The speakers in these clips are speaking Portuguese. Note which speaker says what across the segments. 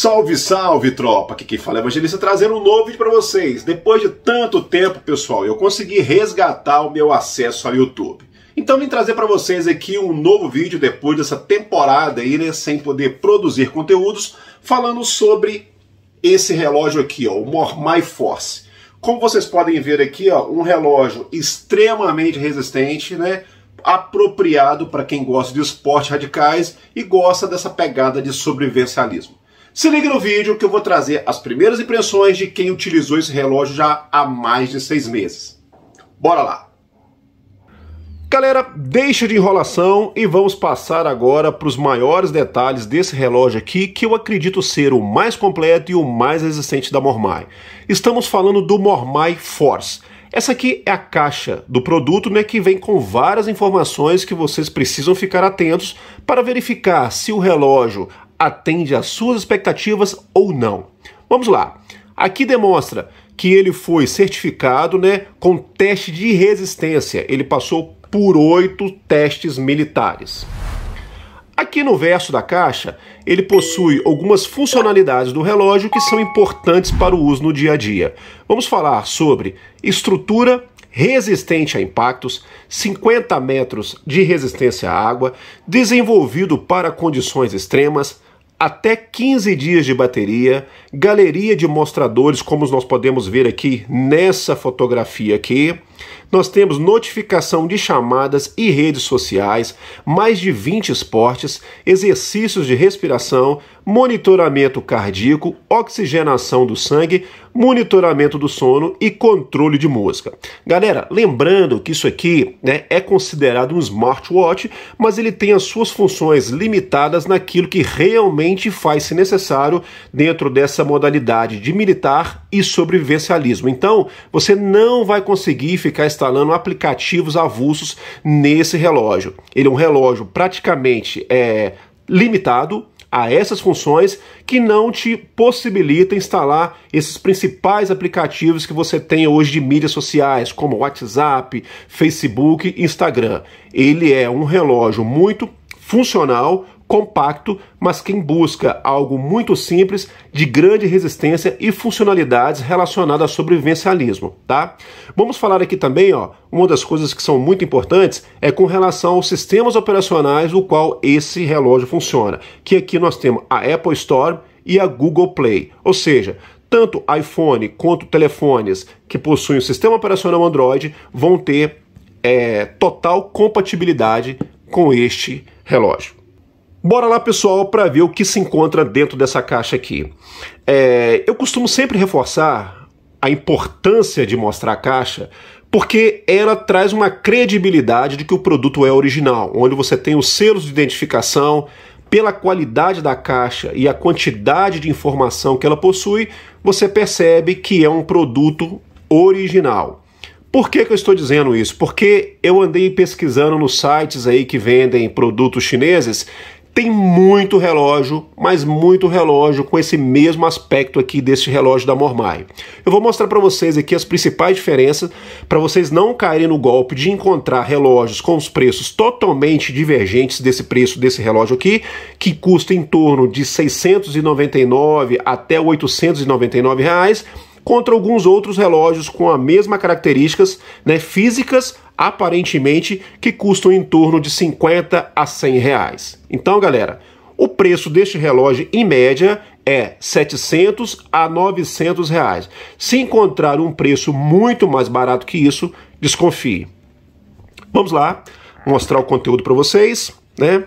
Speaker 1: Salve, salve, tropa! Aqui quem fala é Evangelista trazendo um novo vídeo para vocês. Depois de tanto tempo, pessoal, eu consegui resgatar o meu acesso ao YouTube. Então vim trazer para vocês aqui um novo vídeo depois dessa temporada aí, né, sem poder produzir conteúdos, falando sobre esse relógio aqui, ó, o My Force. Como vocês podem ver aqui, ó, um relógio extremamente resistente, né, apropriado para quem gosta de esportes radicais e gosta dessa pegada de sobrevivencialismo. Se liga no vídeo que eu vou trazer as primeiras impressões de quem utilizou esse relógio já há mais de seis meses. Bora lá! Galera, deixa de enrolação e vamos passar agora para os maiores detalhes desse relógio aqui, que eu acredito ser o mais completo e o mais resistente da Mormai. Estamos falando do Mormai Force. Essa aqui é a caixa do produto, né, que vem com várias informações que vocês precisam ficar atentos para verificar se o relógio atende às suas expectativas ou não. Vamos lá. Aqui demonstra que ele foi certificado né, com teste de resistência. Ele passou por oito testes militares. Aqui no verso da caixa, ele possui algumas funcionalidades do relógio que são importantes para o uso no dia a dia. Vamos falar sobre estrutura resistente a impactos, 50 metros de resistência à água, desenvolvido para condições extremas, até 15 dias de bateria, galeria de mostradores, como nós podemos ver aqui nessa fotografia aqui. Nós temos notificação de chamadas e redes sociais, mais de 20 esportes, exercícios de respiração, monitoramento cardíaco, oxigenação do sangue, monitoramento do sono e controle de mosca. Galera, lembrando que isso aqui né, é considerado um smartwatch, mas ele tem as suas funções limitadas naquilo que realmente faz-se necessário dentro dessa modalidade de militar e sobrevivencialismo. Então, você não vai conseguir ficar instalando aplicativos avulsos nesse relógio. Ele é um relógio praticamente é, limitado, a essas funções que não te possibilita instalar esses principais aplicativos que você tem hoje de mídias sociais, como WhatsApp, Facebook, Instagram. Ele é um relógio muito funcional compacto, mas quem busca algo muito simples, de grande resistência e funcionalidades relacionadas ao sobrevivencialismo, tá? Vamos falar aqui também, ó, uma das coisas que são muito importantes é com relação aos sistemas operacionais no qual esse relógio funciona, que aqui nós temos a Apple Store e a Google Play, ou seja, tanto iPhone quanto telefones que possuem o sistema operacional Android vão ter é, total compatibilidade com este relógio. Bora lá, pessoal, para ver o que se encontra dentro dessa caixa aqui. É, eu costumo sempre reforçar a importância de mostrar a caixa, porque ela traz uma credibilidade de que o produto é original, onde você tem os selos de identificação, pela qualidade da caixa e a quantidade de informação que ela possui, você percebe que é um produto original. Por que, que eu estou dizendo isso? Porque eu andei pesquisando nos sites aí que vendem produtos chineses tem muito relógio, mas muito relógio com esse mesmo aspecto aqui desse relógio da Mormai. Eu vou mostrar para vocês aqui as principais diferenças para vocês não caírem no golpe de encontrar relógios com os preços totalmente divergentes desse preço desse relógio aqui, que custa em torno de 699 até 899 reais, contra alguns outros relógios com as mesmas características né, físicas aparentemente que custam em torno de 50 a 100 reais. Então, galera, o preço deste relógio, em média, é 700 a 900 reais. Se encontrar um preço muito mais barato que isso, desconfie. Vamos lá mostrar o conteúdo para vocês, né?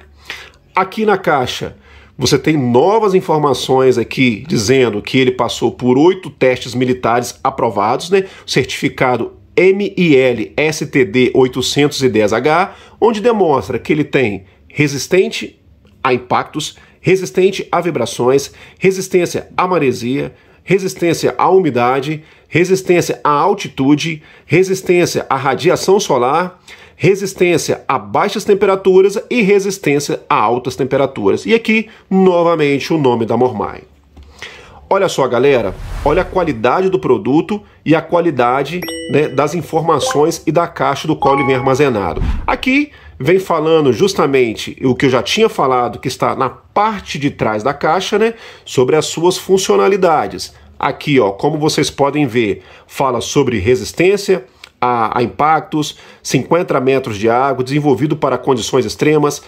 Speaker 1: Aqui na caixa você tem novas informações aqui dizendo que ele passou por oito testes militares aprovados, né? O certificado MIL STD 810H, onde demonstra que ele tem resistente a impactos, resistente a vibrações, resistência à maresia, resistência à umidade, resistência à altitude, resistência à radiação solar, resistência a baixas temperaturas e resistência a altas temperaturas. E aqui, novamente, o nome da Mormai olha só, galera, olha a qualidade do produto e a qualidade né, das informações e da caixa do qual ele vem armazenado. Aqui vem falando justamente o que eu já tinha falado, que está na parte de trás da caixa, né, sobre as suas funcionalidades. Aqui, ó, como vocês podem ver, fala sobre resistência, a, a impactos, 50 metros de água, desenvolvido para condições extremas,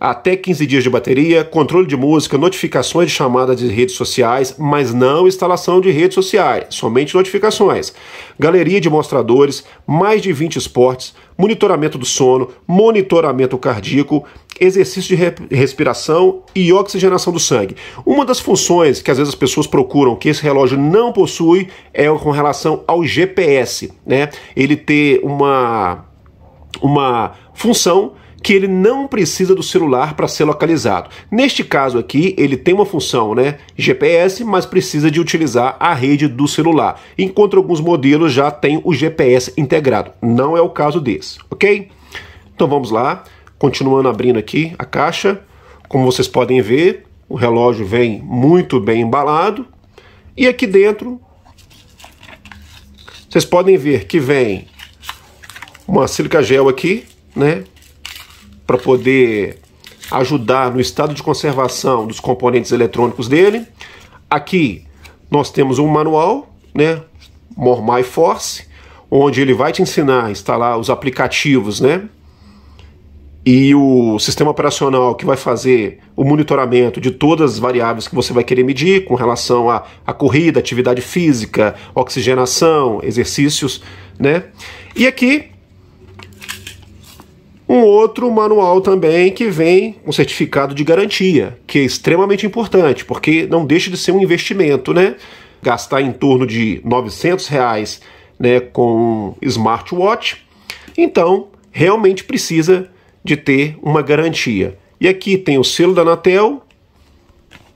Speaker 1: até 15 dias de bateria, controle de música, notificações de chamadas de redes sociais, mas não instalação de redes sociais, somente notificações. Galeria de mostradores, mais de 20 esportes, monitoramento do sono, monitoramento cardíaco, exercício de re respiração e oxigenação do sangue. Uma das funções que às vezes as pessoas procuram que esse relógio não possui é com relação ao GPS, né? Ele ter uma uma função que ele não precisa do celular para ser localizado. Neste caso aqui, ele tem uma função né, GPS, mas precisa de utilizar a rede do celular, enquanto alguns modelos já têm o GPS integrado. Não é o caso desse, ok? Então vamos lá, continuando abrindo aqui a caixa. Como vocês podem ver, o relógio vem muito bem embalado. E aqui dentro, vocês podem ver que vem uma silica gel aqui, né? para poder ajudar no estado de conservação dos componentes eletrônicos dele. Aqui nós temos um manual, né, More My Force, onde ele vai te ensinar a instalar os aplicativos, né, e o sistema operacional que vai fazer o monitoramento de todas as variáveis que você vai querer medir com relação à, à corrida, atividade física, oxigenação, exercícios, né? E aqui um outro manual também que vem um certificado de garantia, que é extremamente importante, porque não deixa de ser um investimento, né? Gastar em torno de 900 reais né, com smartwatch, então realmente precisa de ter uma garantia. E aqui tem o selo da Anatel,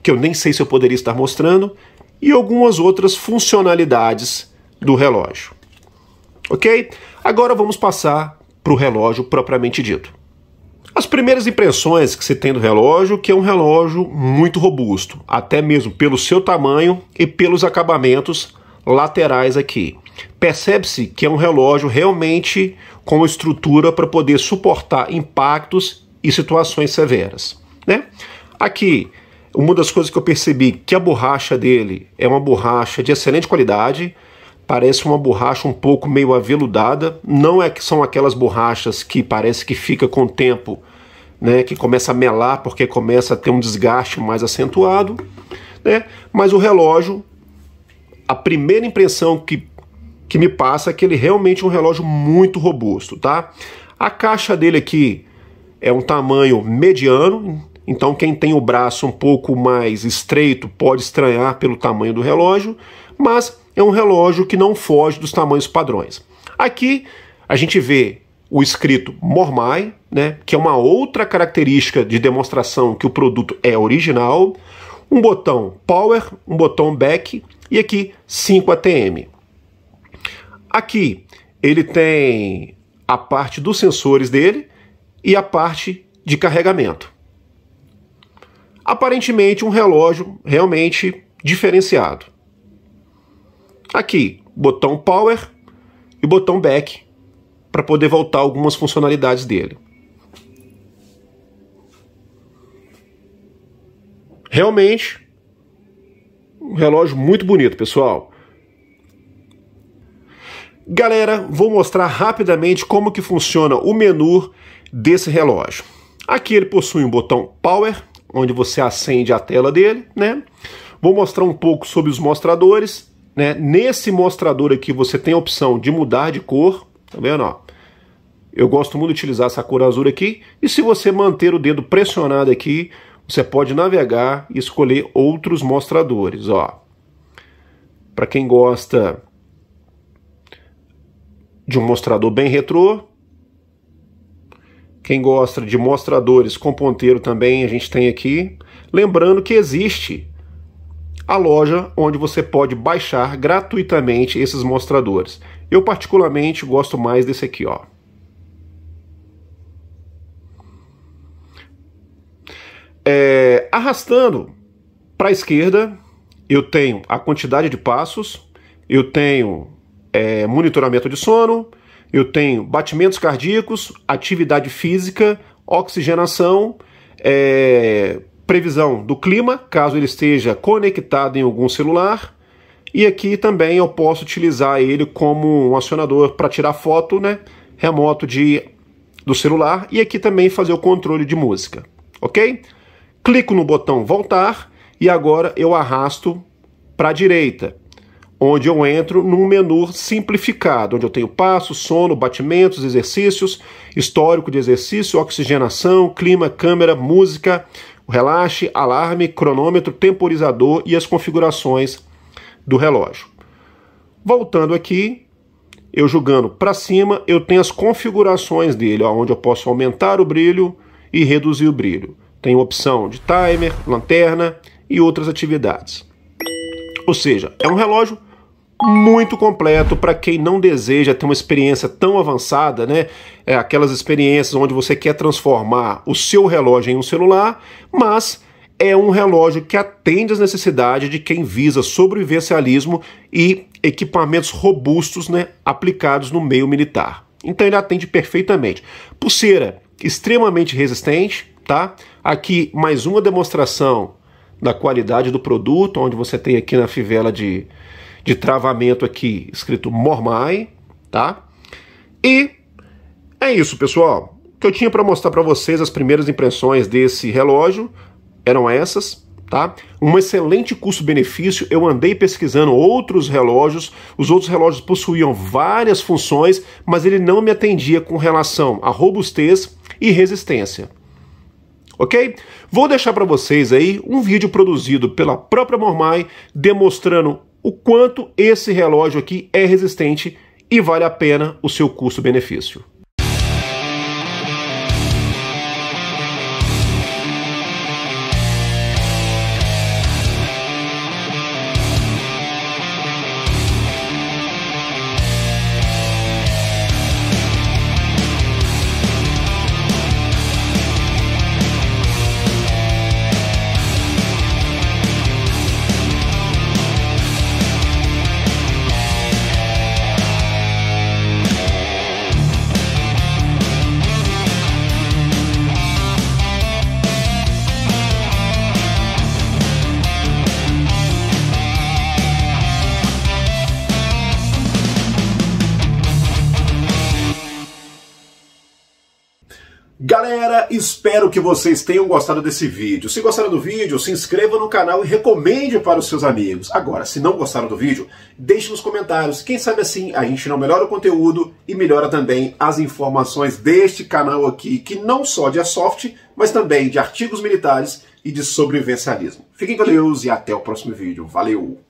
Speaker 1: que eu nem sei se eu poderia estar mostrando, e algumas outras funcionalidades do relógio. Ok? Agora vamos passar para o relógio propriamente dito. As primeiras impressões que se tem do relógio que é um relógio muito robusto, até mesmo pelo seu tamanho e pelos acabamentos laterais aqui. Percebe-se que é um relógio realmente com estrutura para poder suportar impactos e situações severas, né? Aqui, uma das coisas que eu percebi que a borracha dele é uma borracha de excelente qualidade, parece uma borracha um pouco meio aveludada. Não é que são aquelas borrachas que parece que fica com o tempo, né, que começa a melar porque começa a ter um desgaste mais acentuado, né? Mas o relógio, a primeira impressão que que me passa é que ele realmente é um relógio muito robusto, tá? A caixa dele aqui é um tamanho mediano, então quem tem o braço um pouco mais estreito pode estranhar pelo tamanho do relógio, mas é um relógio que não foge dos tamanhos padrões. Aqui a gente vê o escrito Mormai, né, que é uma outra característica de demonstração que o produto é original, um botão Power, um botão Back e aqui 5 ATM. Aqui ele tem a parte dos sensores dele e a parte de carregamento. Aparentemente um relógio realmente diferenciado. Aqui, botão Power e botão Back para poder voltar algumas funcionalidades dele. Realmente, um relógio muito bonito, pessoal. Galera, vou mostrar rapidamente como que funciona o menu desse relógio. Aqui ele possui um botão Power, onde você acende a tela dele, né? Vou mostrar um pouco sobre os mostradores né? Nesse mostrador aqui você tem a opção de mudar de cor, tá vendo? Ó? Eu gosto muito de utilizar essa cor azul aqui. E se você manter o dedo pressionado aqui, você pode navegar e escolher outros mostradores. Para quem gosta de um mostrador bem retrô, quem gosta de mostradores com ponteiro também a gente tem aqui. Lembrando que existe a loja onde você pode baixar gratuitamente esses mostradores. Eu particularmente gosto mais desse aqui, ó. É, arrastando para a esquerda, eu tenho a quantidade de passos, eu tenho é, monitoramento de sono, eu tenho batimentos cardíacos, atividade física, oxigenação, é, previsão do clima, caso ele esteja conectado em algum celular. E aqui também eu posso utilizar ele como um acionador para tirar foto né, remoto de, do celular. E aqui também fazer o controle de música, ok? Clico no botão voltar e agora eu arrasto para a direita, onde eu entro num menu simplificado, onde eu tenho passo, sono, batimentos, exercícios, histórico de exercício, oxigenação, clima, câmera, música, relaxe, alarme, cronômetro, temporizador e as configurações do relógio. Voltando aqui, eu julgando para cima, eu tenho as configurações dele, ó, onde eu posso aumentar o brilho e reduzir o brilho. Tem opção de timer, lanterna e outras atividades. Ou seja, é um relógio muito completo para quem não deseja ter uma experiência tão avançada, né? É aquelas experiências onde você quer transformar o seu relógio em um celular, mas é um relógio que atende às necessidades de quem visa sobrevivencialismo e equipamentos robustos, né, aplicados no meio militar. Então ele atende perfeitamente. Pulseira extremamente resistente, tá? Aqui mais uma demonstração da qualidade do produto, onde você tem aqui na fivela de de travamento aqui escrito Mormai, tá? E é isso, pessoal. O que eu tinha para mostrar para vocês as primeiras impressões desse relógio eram essas, tá? Um excelente custo-benefício. Eu andei pesquisando outros relógios. Os outros relógios possuíam várias funções, mas ele não me atendia com relação a robustez e resistência ok? Vou deixar para vocês aí um vídeo produzido pela própria Mormai demonstrando o quanto esse relógio aqui é resistente e vale a pena o seu custo-benefício. espero que vocês tenham gostado desse vídeo. Se gostaram do vídeo, se inscreva no canal e recomende para os seus amigos. Agora, se não gostaram do vídeo, deixe nos comentários. Quem sabe assim a gente não melhora o conteúdo e melhora também as informações deste canal aqui, que não só de Airsoft, mas também de artigos militares e de sobrevivencialismo. Fiquem com Deus e até o próximo vídeo. Valeu!